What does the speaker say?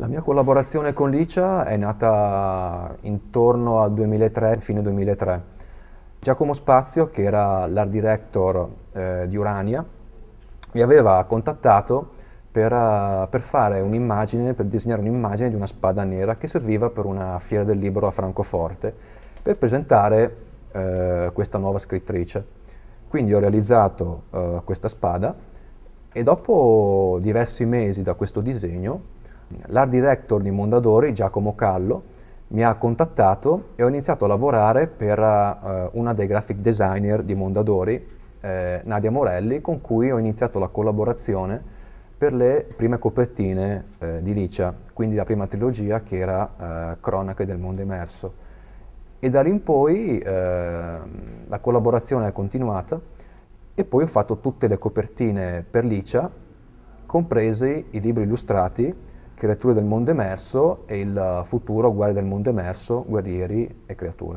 La mia collaborazione con Licia è nata intorno al 2003, fine 2003. Giacomo Spazio, che era l'art director eh, di Urania, mi aveva contattato per, uh, per fare un'immagine, per disegnare un'immagine di una spada nera che serviva per una fiera del libro a Francoforte, per presentare eh, questa nuova scrittrice. Quindi ho realizzato eh, questa spada e dopo diversi mesi da questo disegno l'art director di Mondadori, Giacomo Callo, mi ha contattato e ho iniziato a lavorare per uh, una dei graphic designer di Mondadori, eh, Nadia Morelli, con cui ho iniziato la collaborazione per le prime copertine eh, di Licia, quindi la prima trilogia che era eh, Cronache del mondo emerso. E da lì in poi ehm, la collaborazione è continuata e poi ho fatto tutte le copertine per Licia, compresi i libri illustrati creature del mondo emerso e il futuro guerre del mondo emerso, guerrieri e creature.